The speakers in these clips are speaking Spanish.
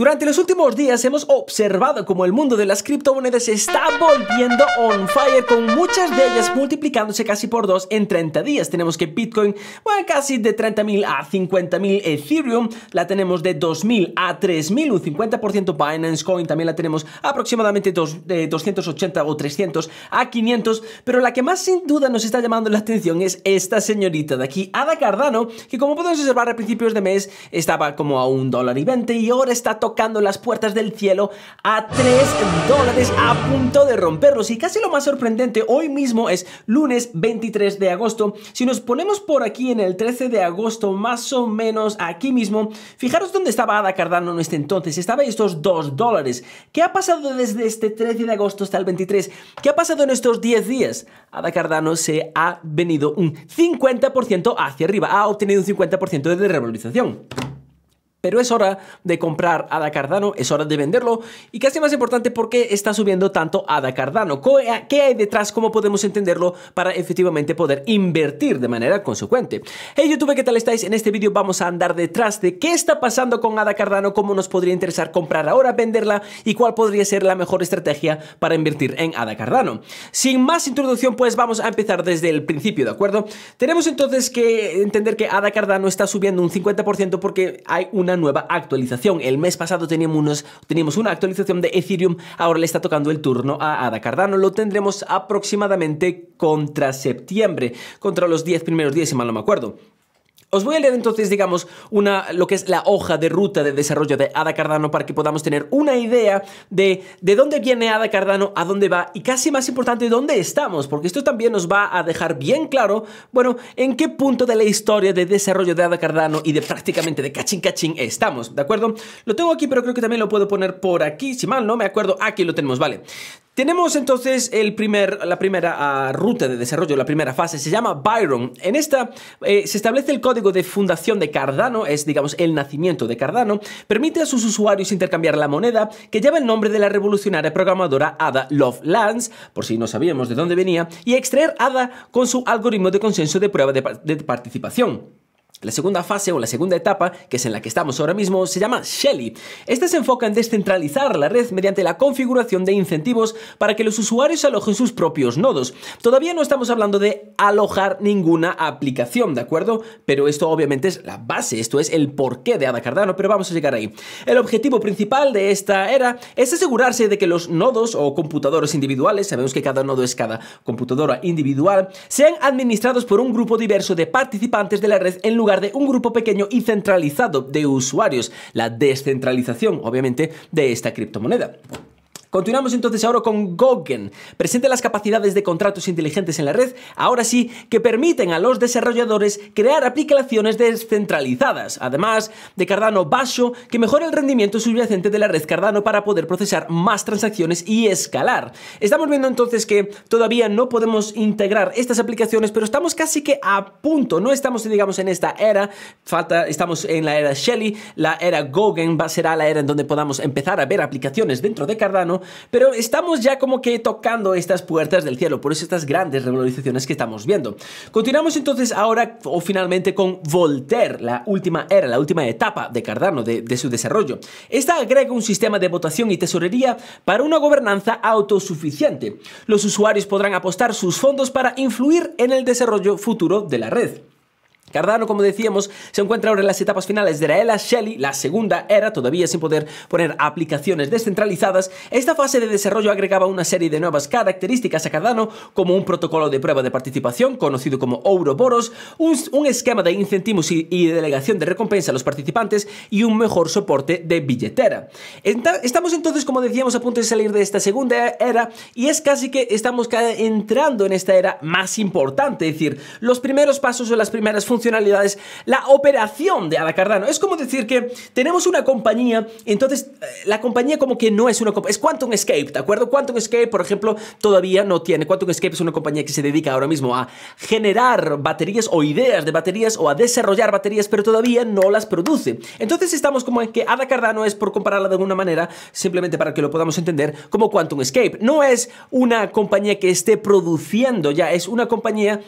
Durante los últimos días hemos observado como el mundo de las criptomonedas está volviendo on fire con muchas de ellas multiplicándose casi por dos en 30 días. Tenemos que Bitcoin va casi de 30.000 a 50.000, Ethereum la tenemos de 2.000 a 3.000, un 50% Binance Coin también la tenemos aproximadamente de 280 o 300 a 500, pero la que más sin duda nos está llamando la atención es esta señorita de aquí, Ada Cardano, que como podemos observar a principios de mes estaba como a un dólar y 20 y ahora está tocando tocando las puertas del cielo a 3 dólares a punto de romperlos. Y casi lo más sorprendente hoy mismo es lunes 23 de agosto. Si nos ponemos por aquí en el 13 de agosto, más o menos aquí mismo, fijaros dónde estaba Ada Cardano en este entonces. Estaba estos 2 dólares. ¿Qué ha pasado desde este 13 de agosto hasta el 23? ¿Qué ha pasado en estos 10 días? Ada Cardano se ha venido un 50% hacia arriba. Ha obtenido un 50% de revalorización. Pero es hora de comprar ADA Cardano, es hora de venderlo y casi más importante, ¿por qué está subiendo tanto ADA Cardano? ¿Qué hay detrás? ¿Cómo podemos entenderlo para efectivamente poder invertir de manera consecuente? Hey YouTube, ¿qué tal estáis? En este vídeo vamos a andar detrás de qué está pasando con ADA Cardano, cómo nos podría interesar comprar ahora, venderla y cuál podría ser la mejor estrategia para invertir en ADA Cardano. Sin más introducción, pues vamos a empezar desde el principio, ¿de acuerdo? Tenemos entonces que entender que ADA Cardano está subiendo un 50% porque hay una nueva actualización. El mes pasado teníamos, unos, teníamos una actualización de Ethereum, ahora le está tocando el turno a Ada Cardano. Lo tendremos aproximadamente contra septiembre, contra los 10 primeros días, si mal no me acuerdo. Os voy a leer entonces, digamos, una, lo que es la hoja de ruta de desarrollo de Ada Cardano para que podamos tener una idea de, de dónde viene Ada Cardano, a dónde va y casi más importante, dónde estamos, porque esto también nos va a dejar bien claro, bueno, en qué punto de la historia de desarrollo de Ada Cardano y de prácticamente de cachín cachín estamos, ¿de acuerdo? Lo tengo aquí, pero creo que también lo puedo poner por aquí, si mal no me acuerdo, aquí lo tenemos, vale. Tenemos entonces la primera ah, ruta de desarrollo, la primera fase, se llama Byron. En esta eh, se establece el código de fundación de Cardano, es digamos el nacimiento de Cardano, permite a sus usuarios intercambiar la moneda que lleva el nombre de la revolucionaria programadora Ada Lovelace, por si no sabíamos de dónde venía, y extraer ADA con su algoritmo de consenso de prueba de participación. La segunda fase o la segunda etapa, que es en la que estamos ahora mismo, se llama Shelly. Esta se enfoca en descentralizar la red mediante la configuración de incentivos para que los usuarios alojen sus propios nodos. Todavía no estamos hablando de alojar ninguna aplicación, ¿de acuerdo? Pero esto obviamente es la base, esto es el porqué de Ada Cardano, pero vamos a llegar ahí. El objetivo principal de esta era es asegurarse de que los nodos o computadores individuales, sabemos que cada nodo es cada computadora individual, sean administrados por un grupo diverso de participantes de la red en lugar de un grupo pequeño y centralizado de usuarios, la descentralización, obviamente, de esta criptomoneda. Continuamos entonces ahora con Gogen. Presente las capacidades de contratos inteligentes en la red, ahora sí, que permiten a los desarrolladores crear aplicaciones descentralizadas, además de Cardano Basho, que mejora el rendimiento subyacente de la red Cardano para poder procesar más transacciones y escalar. Estamos viendo entonces que todavía no podemos integrar estas aplicaciones, pero estamos casi que a punto, no estamos digamos en esta era, falta, estamos en la era Shelley, la era Gogen va, será la era en donde podamos empezar a ver aplicaciones dentro de Cardano, pero estamos ya como que tocando estas puertas del cielo, por eso estas grandes revalorizaciones que estamos viendo. Continuamos entonces ahora o finalmente con Voltaire, la última era, la última etapa de Cardano, de su desarrollo. Esta agrega un sistema de votación y tesorería para una gobernanza autosuficiente. Los usuarios podrán apostar sus fondos para influir en el desarrollo futuro de la red. Cardano, como decíamos, se encuentra ahora en las etapas finales de la era Shelley, la segunda era, todavía sin poder poner aplicaciones descentralizadas. Esta fase de desarrollo agregaba una serie de nuevas características a Cardano, como un protocolo de prueba de participación, conocido como Ouroboros, un, esquema de incentivos y, delegación de recompensa a los participantes y un mejor soporte de billetera. estamos entonces, como decíamos, a punto de salir de esta segunda era y es casi que estamos entrando en esta era más importante, es decir, los primeros pasos o las primeras funciones funcionalidades la operación de Ada Cardano. Es como decir que tenemos una compañía, entonces eh, la compañía como que no es una compañía, es Quantum Escape, ¿de acuerdo? Quantum Escape, por ejemplo, todavía no tiene. Quantum Escape es una compañía que se dedica ahora mismo a generar baterías o ideas de baterías o a desarrollar baterías, pero todavía no las produce. Entonces estamos como en que Ada Cardano es, por compararla de alguna manera, simplemente para que lo podamos entender, como Quantum Escape. No es una compañía que esté produciendo ya, es una compañía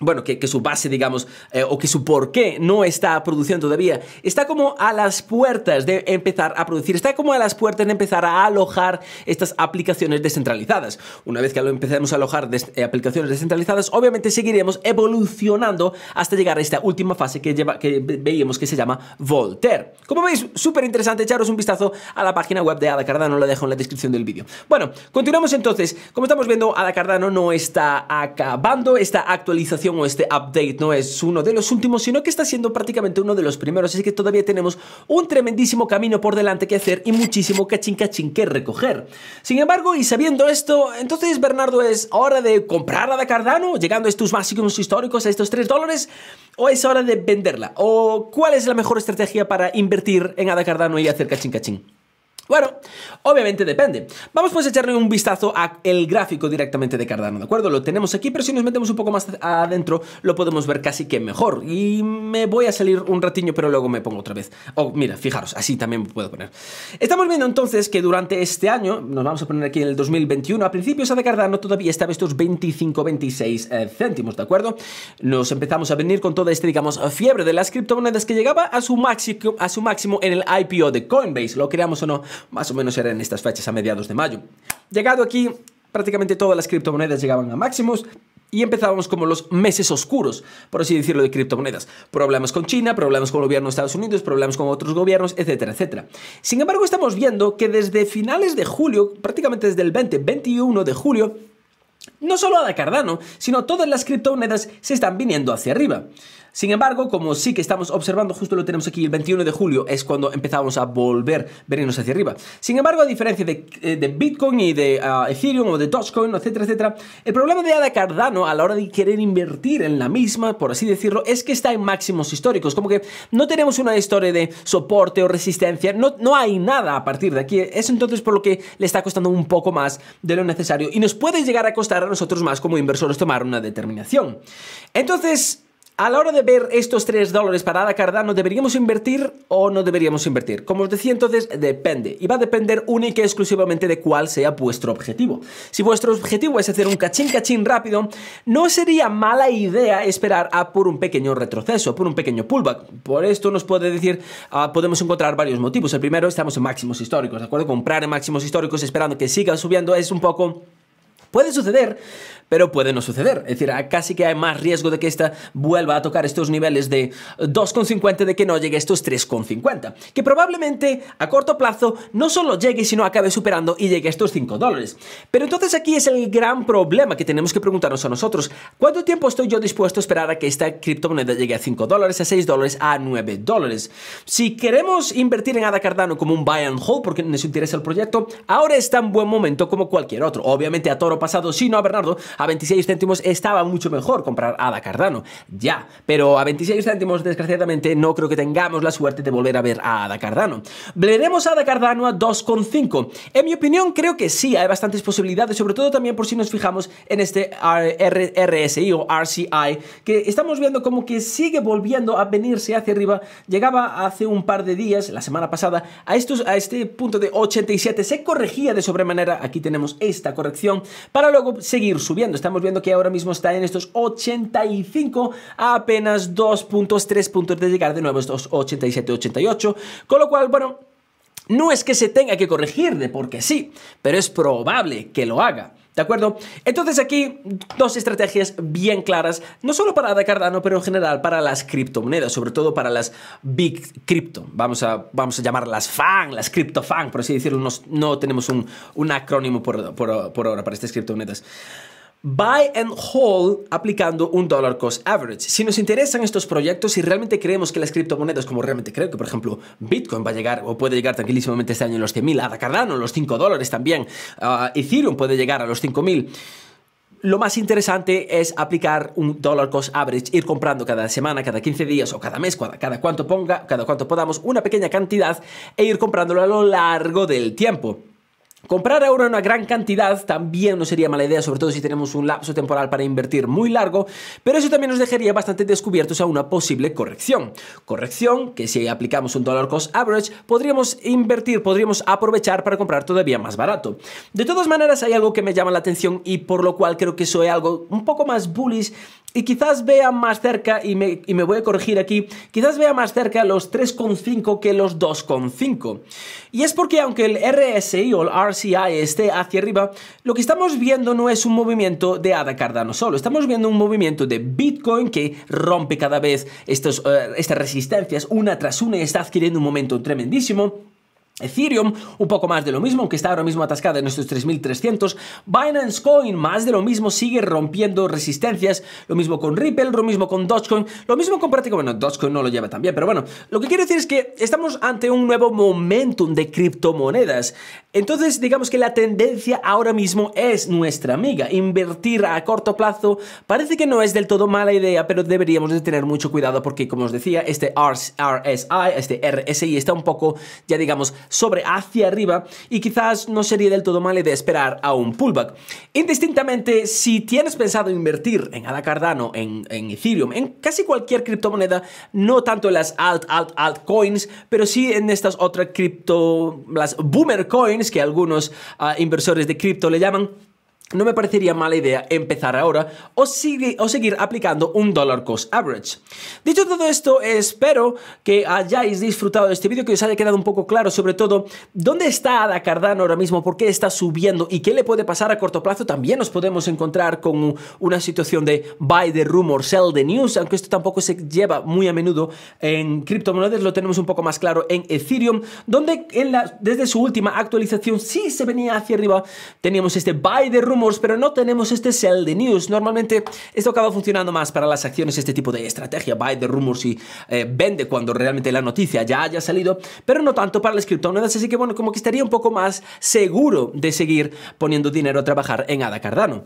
bueno, que, que, su base, digamos, eh, o que su porqué no está produciendo todavía, está como a las puertas de empezar a producir, está como a las puertas de empezar a alojar estas aplicaciones descentralizadas. Una vez que lo empecemos a alojar eh, aplicaciones descentralizadas, obviamente seguiremos evolucionando hasta llegar a esta última fase que, lleva, que veíamos que se llama Voltaire. Como veis, súper interesante, echaros un vistazo a la página web de Ada Cardano, la dejo en la descripción del vídeo. Bueno, continuamos entonces. Como estamos viendo, Ada Cardano no está acabando esta actualización o este update no es uno de los últimos, sino que está siendo prácticamente uno de los primeros, así que todavía tenemos un tremendísimo camino por delante que hacer y muchísimo cachín cachín que recoger. Sin embargo, y sabiendo esto, entonces Bernardo es hora de comprarla de Cardano, llegando a estos básicos históricos, a estos 3 dólares, o es hora de venderla, o cuál es la mejor estrategia para invertir en Ada Cardano y hacer cachín cachín. Bueno, obviamente depende. Vamos pues a echarle un vistazo al gráfico directamente de Cardano, ¿de acuerdo? Lo tenemos aquí, pero si nos metemos un poco más adentro, lo podemos ver casi que mejor. Y me voy a salir un ratiño, pero luego me pongo otra vez. Oh, mira, fijaros, así también puedo poner. Estamos viendo entonces que durante este año, nos vamos a poner aquí en el 2021, a principios de Cardano todavía estaba estos 25-26 eh, céntimos, ¿de acuerdo? Nos empezamos a venir con toda esta, digamos, fiebre de las criptomonedas que llegaba a su máximo, a su máximo en el IPO de Coinbase, lo creamos o no más o menos eran estas fechas a mediados de mayo. Llegado aquí, prácticamente todas las criptomonedas llegaban a máximos y empezábamos como los meses oscuros, por así decirlo, de criptomonedas. Problemas con China, problemas con el gobierno de Estados Unidos, problemas con otros gobiernos, etcétera, etcétera. Sin embargo, estamos viendo que desde finales de julio, prácticamente desde el 20, 21 de julio, no solo a Cardano, sino todas las criptomonedas se están viniendo hacia arriba. Sin embargo, como sí que estamos observando, justo lo tenemos aquí, el 21 de julio es cuando empezamos a volver venirnos hacia arriba. Sin embargo, a diferencia de, eh, Bitcoin y de ah, Ethereum o de Dogecoin, etcétera, etcétera, el problema de ADA Cardano a la hora de querer invertir en la misma, por así decirlo, es que está en máximos históricos. Como que no tenemos una historia de soporte o resistencia, no, no hay nada a partir de aquí. Es entonces por lo que le está costando un poco más de lo necesario y nos puede llegar a costar a nosotros más como inversores tomar una determinación. Entonces, a la hora de ver estos 3 dólares para ADA Cardano, ¿deberíamos invertir o no deberíamos invertir? Como os decía entonces, depende. Y va a depender única y exclusivamente de cuál sea vuestro objetivo. Si vuestro objetivo es hacer un cachín cachín rápido, no sería mala idea esperar a por un pequeño retroceso, por un pequeño pullback. Por esto nos puede decir, ah, podemos encontrar varios motivos. El primero, estamos en máximos históricos, ¿de acuerdo? Comprar en máximos históricos esperando que siga subiendo es un poco Puede suceder, pero puede no suceder. Es decir, casi que hay más riesgo de que esta vuelva a tocar estos niveles de 2,50 de que no llegue a estos 3,50. Que probablemente a corto plazo no solo llegue, sino acabe superando y llegue a estos 5 dólares. Pero entonces aquí es el gran problema que tenemos que preguntarnos a nosotros. ¿Cuánto tiempo estoy yo dispuesto a esperar a que esta criptomoneda llegue a 5 dólares, a 6 dólares, a 9 dólares? Si queremos invertir en ADA Cardano como un buy and hold porque nos interesa el proyecto, ahora es tan buen momento como cualquier otro. Obviamente a toro pasado, sino a Bernardo, a 26 céntimos estaba mucho mejor comprar Ada Cardano, ya. Pero a 26 céntimos, desgraciadamente, no creo que tengamos la suerte de volver a ver a Ada Cardano. ¿Veremos a Ada Cardano a 2,5? En mi opinión, creo que sí, hay bastantes posibilidades, sobre todo también por si nos fijamos en este RSI o RCI, que estamos viendo como que sigue volviendo a venirse hacia arriba. Llegaba hace un par de días, la semana pasada, a, estos, a este punto de 87. Se corregía de sobremanera, aquí tenemos esta corrección, para luego seguir subiendo. Estamos viendo que ahora mismo está en estos 85 a apenas 2.3 puntos, 3 puntos de llegar de nuevo a estos 87, 88. Con lo cual, bueno, no es que se tenga que corregir de porque sí, pero es probable que lo haga. ¿De acuerdo? Entonces aquí dos estrategias bien claras, no solo para Cardano, pero en general para las criptomonedas, sobre todo para las big crypto, vamos a, vamos a llamarlas FAN, las crypto FAN, por así decirlo, no, tenemos un, acrónimo por ahora para estas criptomonedas buy and hold aplicando un dollar cost average. Si nos interesan estos proyectos y realmente creemos que las criptomonedas, como realmente creo que por ejemplo Bitcoin va a llegar o puede llegar tranquilísimamente este año en los 100.000, ADA Cardano los 5 dólares también, ah, Ethereum puede llegar a los 5.000 lo más interesante es aplicar un dollar cost average, ir comprando cada semana, cada 15 días o cada mes, cada cuanto ponga, cada cuanto podamos, una pequeña cantidad e ir comprándolo a lo largo del tiempo. Comprar ahora una gran cantidad también no sería mala idea, sobre todo si tenemos un lapso temporal para invertir muy largo, pero eso también nos dejaría bastante descubiertos a una posible corrección. Corrección que si aplicamos un dollar cost average podríamos invertir, podríamos aprovechar para comprar todavía más barato. De todas maneras hay algo que me llama la atención y por lo cual creo que soy algo un poco más bullish y quizás vea más cerca, y me, voy a corregir aquí, quizás vea más cerca los 3,5 que los 2,5. Y es porque aunque el RSI o el RCI esté hacia arriba, lo que estamos viendo no es un movimiento de ADA Cardano solo, estamos viendo un movimiento de Bitcoin que rompe cada vez estos, eh, estas resistencias una tras una y está adquiriendo un momento tremendísimo. Ethereum, un poco más de lo mismo, aunque está ahora mismo atascada en estos 3.300. Binance Coin, más de lo mismo, sigue rompiendo resistencias. Lo mismo con Ripple, lo mismo con Dogecoin, lo mismo con prácticamente... Bueno, Dogecoin no lo lleva tan bien, pero bueno. Lo que quiero decir es que estamos ante un nuevo momentum de criptomonedas. Entonces, digamos que la tendencia ahora mismo es nuestra amiga. Invertir a corto plazo parece que no es del todo mala idea, pero deberíamos de tener mucho cuidado porque, como os decía, este RSI, este RSI está un poco, ya digamos, sobre hacia arriba y quizás no sería del todo mala idea esperar a un pullback. Indistintamente, si tienes pensado invertir en ADA Cardano, en, en Ethereum, en casi cualquier criptomoneda, no tanto en las alt, alt, alt coins, pero sí en estas otras cripto, las boomer coins, que algunos ah, inversores de cripto le llaman no me parecería mala idea empezar ahora o, sigue, o, seguir aplicando un dollar cost average. Dicho todo esto, espero que hayáis disfrutado de este vídeo, que os haya quedado un poco claro sobre todo dónde está Ada Cardano ahora mismo, por qué está subiendo y qué le puede pasar a corto plazo. También nos podemos encontrar con una situación de buy the rumor, sell the news, aunque esto tampoco se lleva muy a menudo en criptomonedas, lo tenemos un poco más claro en Ethereum, donde en la, desde su última actualización sí se venía hacia arriba, teníamos este buy the rumor, pero no tenemos este sell the news. Normalmente esto acaba funcionando más para las acciones, este tipo de estrategia, buy the rumors y eh, vende cuando realmente la noticia ya haya salido, pero no tanto para las criptomonedas, así que bueno, como que estaría un poco más seguro de seguir poniendo dinero a trabajar en ADA Cardano.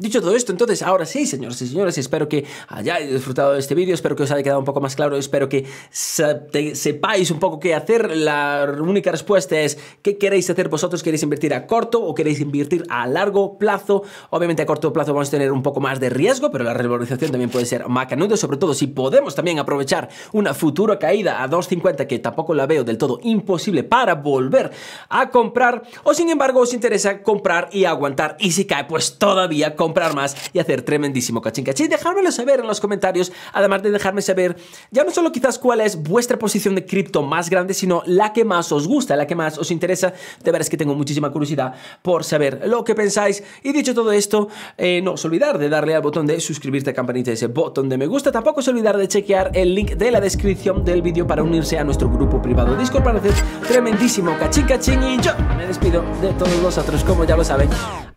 Dicho todo esto, entonces ahora sí, señoras y señores, espero que hayáis disfrutado de este vídeo, espero que os haya quedado un poco más claro, espero que sepáis un poco qué hacer. La única respuesta es qué queréis hacer vosotros, queréis invertir a corto o queréis invertir a largo plazo. Obviamente a corto plazo vamos a tener un poco más de riesgo, pero la revalorización también puede ser macanudo, sobre todo si podemos también aprovechar una futura caída a 2.50 que tampoco la veo del todo imposible para volver a comprar o sin embargo os interesa comprar y aguantar y si cae pues todavía comprar comprar más y hacer tremendísimo cachín cachín. Dejármelo saber en los comentarios, además de dejarme saber ya no solo quizás cuál es vuestra posición de cripto más grande, sino la que más os gusta, la que más os interesa. De verdad es que tengo muchísima curiosidad por saber lo que pensáis. Y dicho todo esto, eh, no os olvidar de darle al botón de suscribirte a campanita, ese botón de me gusta. Tampoco os olvidar de chequear el link de la descripción del vídeo para unirse a nuestro grupo privado Discord para hacer tremendísimo cachín cachín. Y yo me despido de todos vosotros, como ya lo saben.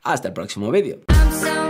Hasta el próximo vídeo.